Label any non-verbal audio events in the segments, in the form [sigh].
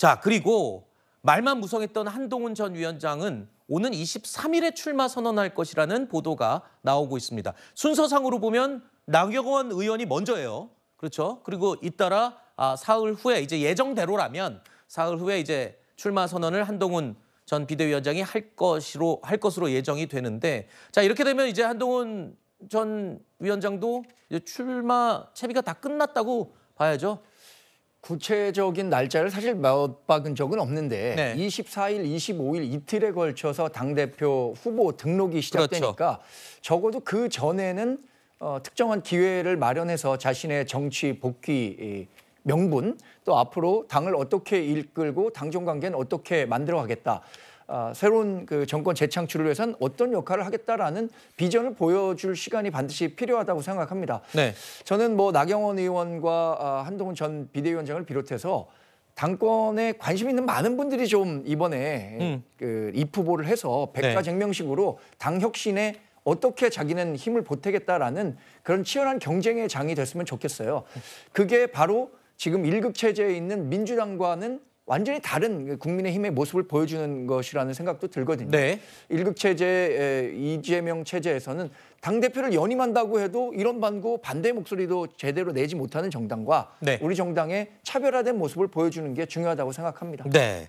자, 그리고 말만 무성했던 한동훈 전 위원장은 오는 23일에 출마 선언할 것이라는 보도가 나오고 있습니다. 순서상으로 보면 나경원 의원이 먼저예요. 그렇죠? 그리고 잇따라 아, 사흘 후에 이제 예정대로라면 사흘 후에 이제 출마 선언을 한동훈 전 비대위원장이 할 것으로 할 것으로 예정이 되는데 자 이렇게 되면 이제 한동훈 전 위원장도 이제 출마 채비가 다 끝났다고 봐야죠. 구체적인 날짜를 사실 몇 박은 적은 없는데 네. 24일, 25일 이틀에 걸쳐서 당대표 후보 등록이 시작되니까 그렇죠. 적어도 그 전에는 어, 특정한 기회를 마련해서 자신의 정치 복귀 명분 또 앞으로 당을 어떻게 이끌고 당정 관계는 어떻게 만들어가겠다 아, 새로운 그 정권 재창출을 위해선 어떤 역할을 하겠다라는 비전을 보여줄 시간이 반드시 필요하다고 생각합니다. 네. 저는 뭐 나경원 의원과 아, 한동훈 전 비대위원장을 비롯해서 당권에 관심 있는 많은 분들이 좀 이번에 음. 그 입후보를 해서 백과쟁명식으로 네. 당 혁신에 어떻게 자기는 힘을 보태겠다라는 그런 치열한 경쟁의 장이 됐으면 좋겠어요. 그게 바로 지금 일극 체제에 있는 민주당과는 완전히 다른 국민의힘의 모습을 보여주는 것이라는 생각도 들거든요. 네. 일극 체제 이재명 체제에서는 당 대표를 연임한다고 해도 이런 반구 반대 목소리도 제대로 내지 못하는 정당과 네. 우리 정당의 차별화된 모습을 보여주는 게 중요하다고 생각합니다. 네.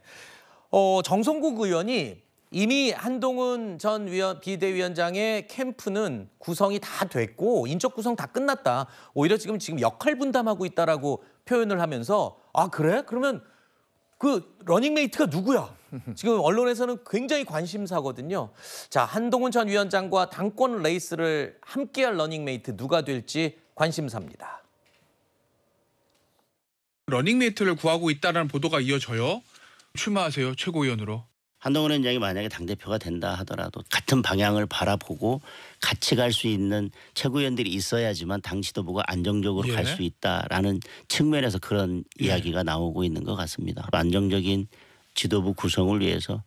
어, 정성국 의원이 이미 한동훈 전 위원, 비대위원장의 캠프는 구성이 다 됐고 인적 구성 다 끝났다. 오히려 지금 지금 역할 분담하고 있다라고 표현을 하면서 아 그래? 그러면 그 러닝메이트가 누구야? 지금 언론에서는 굉장히 관심사거든요. 자, 한동훈 전 위원장과 당권 레이스를 함께할 러닝메이트 누가 될지 관심사입니다. 러닝메이트를 구하고 있다는 보도가 이어져요. 출마하세요, 최고위원으로. 한동훈 원장이 만약에 당대표가 된다 하더라도 같은 방향을 바라보고 같이 갈 수 있는 최고위원들이 있어야지만 당 지도부가 안정적으로 예. 갈수 있다라는 측면에서 그런 예. 이야기가 나오고 있는 것 같습니다. 안정적인 지도부 구성을 위해서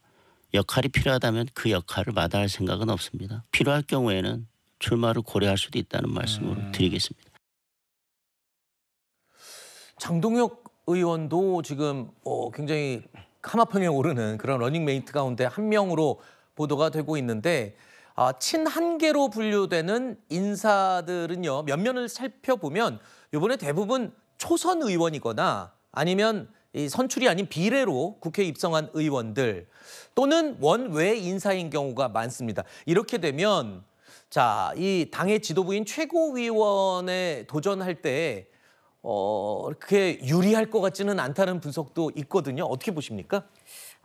역할이 필요하다면 그 역할을 마다할 생각은 없습니다. 필요할 경우에는 출마를 고려할 수도 있다는 말씀을 음. 드리겠습니다. 장동혁 의원도 지금 어, 굉장히 하마평에 오르는 그런 러닝메이트 가운데 한 명으로 보도가 되고 있는데 아, 친한계로 분류되는 인사들은요 몇면을 살펴보면 이번에 대부분 초선 의원이거나 아니면 이 선출이 아닌 비례로 국회에 입성한 의원들 또는 원외 인사인 경우가 많습니다. 이렇게 되면 자, 이 당의 지도부인 최고위원에 도전할 때 어, 그렇게 유리할 것 같지는 않다는 분석도 있거든요. 어떻게 보십니까?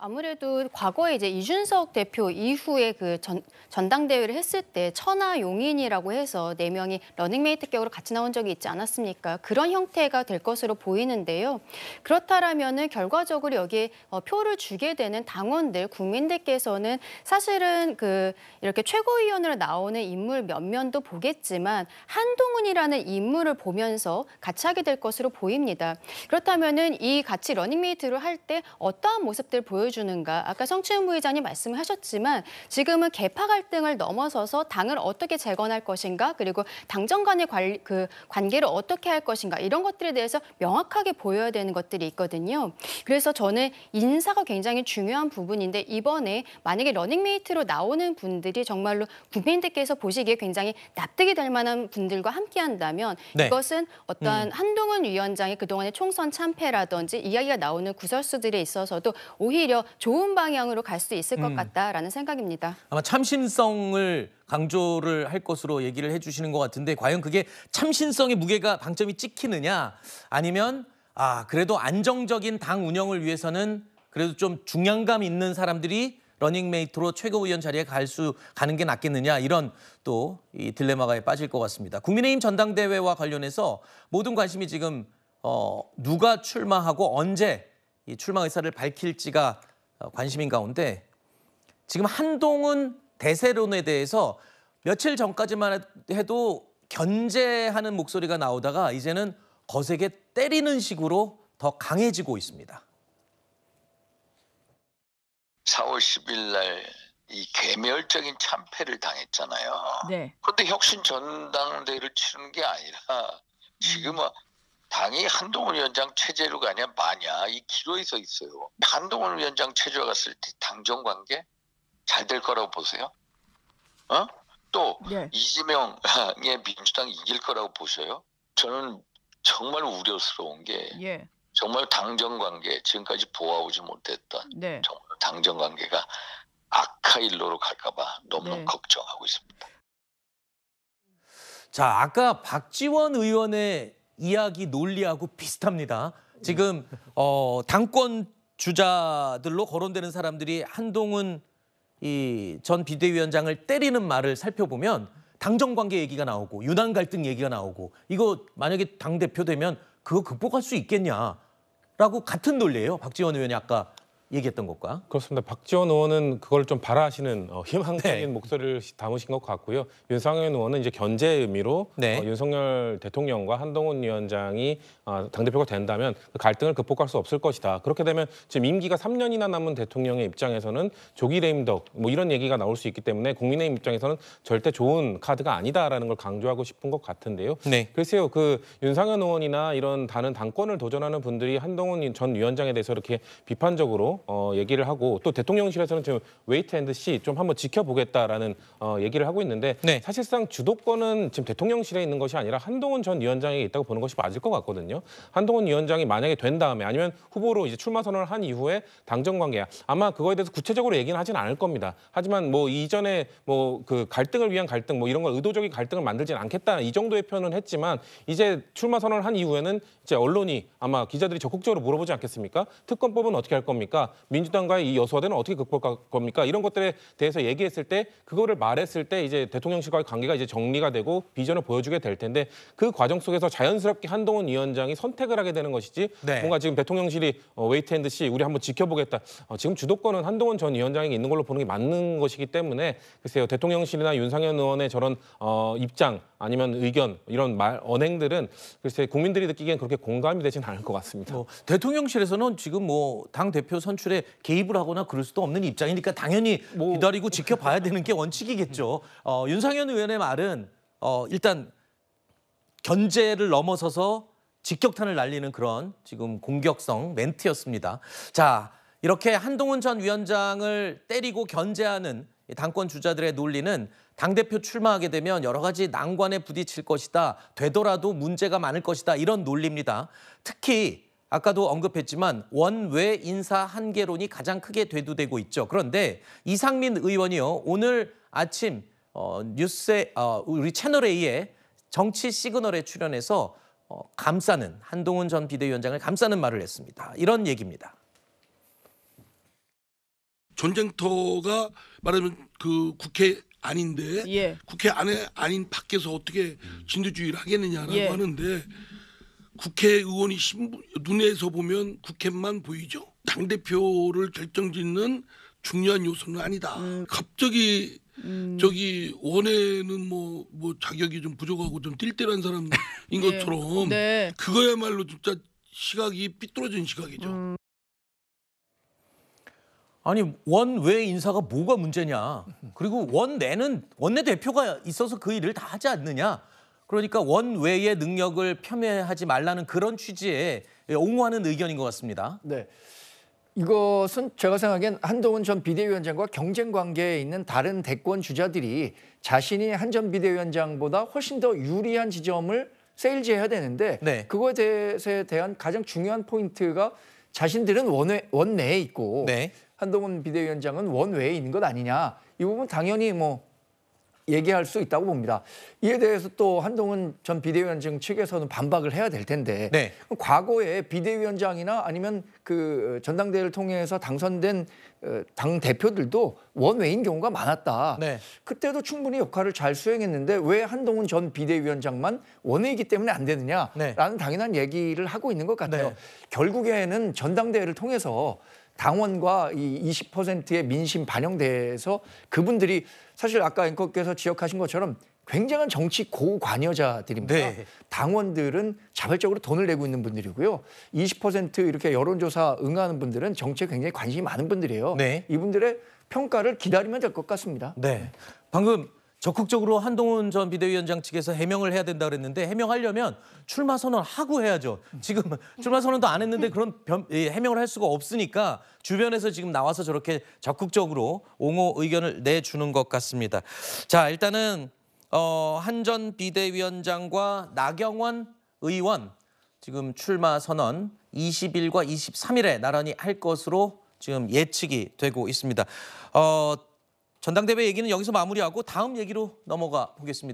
아무래도 과거에 이제 이준석 대표 이후에 그 전, 전당대회를 했을 때 천하 용인이라고 해서 네 명이 러닝메이트격으로 같이 나온 적이 있지 않았습니까? 그런 형태가 될 것으로 보이는데요. 그렇다라면은 결과적으로 여기에 어, 표를 주게 되는 당원들, 국민들께서는 사실은 그 이렇게 최고위원으로 나오는 인물 몇 면도 보겠지만 한동훈이라는 인물을 보면서 같이 하게 될 것으로 보입니다. 그렇다면은 이 같이 러닝메이트를할 때 어떠한 모습들 보여 보여주는가. 아까 성추행 부의장님 말씀을 하셨지만 지금은 개파 갈등을 넘어서서 당을 어떻게 재건할 것인가 그리고 당정 간의 관, 리그 관계를 어떻게 할 것인가 이런 것들에 대해서 명확하게 보여야 되는 것들이 있거든요. 그래서 저는 인사가 굉장히 중요한 부분인데 이번에 만약에 러닝메이트로 나오는 분들이 정말로 국민들께서 보시기에 굉장히 납득이 될 만한 분들과 함께한다면 네. 이것은 어떠한 음. 한동훈 위원장의 그동안의 총선 참패라든지 이야기가 나오는 구설수들에 있어서도 오히려 좋은 방향으로 갈 수 있을 것 음. 같다라는 생각입니다. 아마 참신성을 강조를 할 것으로 얘기를 해주시는 것 같은데 과연 그게 참신성의 무게가 방점이 찍히느냐 아니면 아 그래도 안정적인 당 운영을 위해서는 그래도 좀 중량감 있는 사람들이 러닝메이트로 최고위원 자리에 갈 수 가는 게 낫겠느냐 이런 또이딜레마가 빠질 것 같습니다. 국민의힘 전당대회와 관련해서 모든 관심이 지금 어, 누가 출마하고 언제 이 출마 의사를 밝힐지가 어, 관심인 가운데 지금 한동훈 대세론에 대해서 며칠 전까지만 해도 견제하는 목소리가 나오다가 이제는 거세게 때리는 식으로 더 강해지고 있습니다. 4월 10일 날 이 개멸적인 참패를 당했잖아요. 네. 그런데 혁신 전당대회를 치는게 아니라 지금 당이 한동훈 위원장 체제로가 냐 마냐 이 기로에 서 있어요. 한동훈 위원장 체제로 갔을 때 당정 관계 잘 될 거라고 보세요? 어? 또 네. 이재명의 민주당 이길 거라고 보셔요? 저는 정말 우려스러운 게 예. 정말 당정 관계 지금까지 보아오지 못했던 네. 정말 당정 관계가 아카일로로 갈까봐 너무너무 네. 걱정하고 있습니다. 자 아까 박지원 의원의 이야기 논리하고 비슷합니다. 지금 어, 당권 주자들로 거론되는 사람들이 한동훈 이전 비대위원장을 때리는 말을 살펴보면 당정 관계 얘기가 나오고 유난 갈등 얘기가 나오고 이거 만약에 당 대표 되면 그거 극복할 수 있겠냐라고 같은 논리예요. 박지원 의원이 아까 얘기했던 것과 그렇습니다. 박지원 의원은 그걸 좀 바라시는 어, 희망적인 네. 목소리를 담으신 것 같고요. 윤상현 의원은 이제 견제 의미로 네. 어, 윤석열 대통령과 한동훈 위원장이 어, 당대표가 된다면 그 갈등을 극복할 수 없을 것이다. 그렇게 되면 지금 임기가 3년이나 남은 대통령의 입장에서는 조기 레임덕 뭐 이런 얘기가 나올 수 있기 때문에 국민의힘 입장에서는 절대 좋은 카드가 아니다라는 걸 강조하고 싶은 것 같은데요. 네. 글쎄요, 그 윤상현 의원이나 이런 다른 당권을 도전하는 분들이 한동훈 전 위원장에 대해서 이렇게 비판적으로 어, 얘기를 하고 또 대통령실에서는 지금 웨이트 앤드 시 좀 한번 지켜보겠다라는 어, 얘기를 하고 있는데 네. 사실상 주도권은 지금 대통령실에 있는 것이 아니라 한동훈 전 위원장에게 있다고 보는 것이 맞을 것 같거든요. 한동훈 위원장이 만약에 된 다음에 아니면 후보로 이제 출마 선언을 한 이후에 당정 관계 아마 그거에 대해서 구체적으로 얘기는 하진 않을 겁니다. 하지만 뭐 이전에 뭐 그 갈등을 위한 갈등 뭐 이런 걸 의도적인 갈등을 만들진 않겠다 이 정도의 표현은 했지만 이제 출마 선언을 한 이후에는 이제 언론이 아마 기자들이 적극적으로 물어보지 않겠습니까? 특검법은 어떻게 할 겁니까? 민주당과의 이 여소화대는 어떻게 극복할 겁니까? 이런 것들에 대해서 얘기했을 때 그거를 말했을 때 이제 대통령실과의 관계가 이제 정리가 되고 비전을 보여주게 될 텐데 그 과정 속에서 자연스럽게 한동훈 위원장이 선택을 하게 되는 것이지 네. 뭔가 지금 대통령실이 어, 웨이트 앤드 씨 우리 한번 지켜보겠다. 어, 지금 주도권은 한동훈 전 위원장이 있는 걸로 보는 게 맞는 것이기 때문에 글쎄요 대통령실이나 윤상현 의원의 저런 어, 입장 아니면 의견 이런 말 언행들은 글쎄 국민들이 느끼기엔 그렇게 공감이 되진 않을 것 같습니다. 뭐, 대통령실에서는 지금 뭐 당 대표 선출에 개입을 하거나 그럴 수도 없는 입장이니까 당연히 뭐... 기다리고 지켜봐야 되는 게 원칙이겠죠. 어, 윤상현 의원의 말은 어, 일단 견제를 넘어서서 직격탄을 날리는 그런 지금 공격성 멘트였습니다. 자, 이렇게 한동훈 전 위원장을 때리고 견제하는 당권 주자들의 논리는 당대표 출마하게 되면 여러 가지 난관에 부딪힐 것이다. 되더라도 문제가 많을 것이다. 이런 논리입니다. 특히 아까도 언급했지만 원외 인사 한계론이 가장 크게 대두되고 있죠. 그런데 이상민 의원이요. 오늘 아침 어, 뉴스에 어, 우리 채널A의 정치 시그널에 출연해서 어, 감싸는 한동훈 전 비대위원장을 감싸는 말을 했습니다. 이런 얘기입니다. 전쟁터가 말하면그 국회 아닌데 예. 국회 안에 아닌 밖에서 어떻게 진두주의를 하겠느냐라고 예. 하는데 국회의원이 신분 눈에서 보면 국회만 보이죠. 당 대표를 결정짓는 중요한 요소는 아니다. 음. 갑자기 음. 저기 원에는 뭐뭐 뭐 자격이 좀 부족하고 좀 띨띨한 사람인 네. [laughs] 것처럼 네. 그거야말로 진짜 시각이 삐뚤어진 시각이죠. 음. 아니 원외 인사가 뭐가 문제냐 그리고 원내는 원내 대표가 있어서 그 일을 다 하지 않느냐 그러니까 원외의 능력을 폄훼하지 말라는 그런 취지에 옹호하는 의견인 것 같습니다. 네. 이것은 제가 생각엔 한동훈 전 비대위원장과 경쟁 관계에 있는 다른 대권 주자들이 자신이 한 전 비대위원장보다 훨씬 더 유리한 지점을 세일즈해야 되는데 네. 그거에 대해서 에 대한 가장 중요한 포인트가 자신들은 원외, 원내에 있고 네. 한동훈 비대위원장은 원외에 있는 것 아니냐. 이 부분 당연히 뭐 얘기할 수 있다고 봅니다. 이에 대해서 또 한동훈 전 비대위원장 측에서는 반박을 해야 될 텐데 네. 과거에 비대위원장이나 아니면 그 전당대회를 통해서 당선된 어, 당 대표들도 원외인 경우가 많았다. 네. 그때도 충분히 역할을 잘 수행했는데 왜 한동훈 전 비대위원장만 원외이기 때문에 안 되느냐라는 네. 당연한 얘기를 하고 있는 것 같아요. 네. 결국에는 전당대회를 통해서 당원과 이 20%의 민심 반영돼서 그분들이 사실 아까 앵커께서 지적하신 것처럼 굉장한 정치 고관여자들입니다. 네. 당원들은 자발적으로 돈을 내고 있는 분들이고요. 20% 이렇게 여론조사 응하는 분들은 정치에 굉장히 관심이 많은 분들이에요. 네. 이분들의 평가를 기다리면 될 것 같습니다. 네. 방금 적극적으로 한동훈 전 비대위원장 측에서 해명을 해야 된다 그랬는데 해명하려면 출마 선언 하고 해야죠. 지금 [laughs] 출마 선언도 안 했는데 그런 변, 예, 해명을 할 수가 없으니까 주변에서 지금 나와서 저렇게 적극적으로 옹호 의견을 내주는 것 같습니다. 자 일단은 어, 한전 비대위원장과 나경원 의원 지금 출마 선언 20일과 23일에 나란히 할 것으로 지금 예측이 되고 있습니다. 어, 전당대회 얘기는 여기서 마무리하고 다음 얘기로 넘어가 보겠습니다.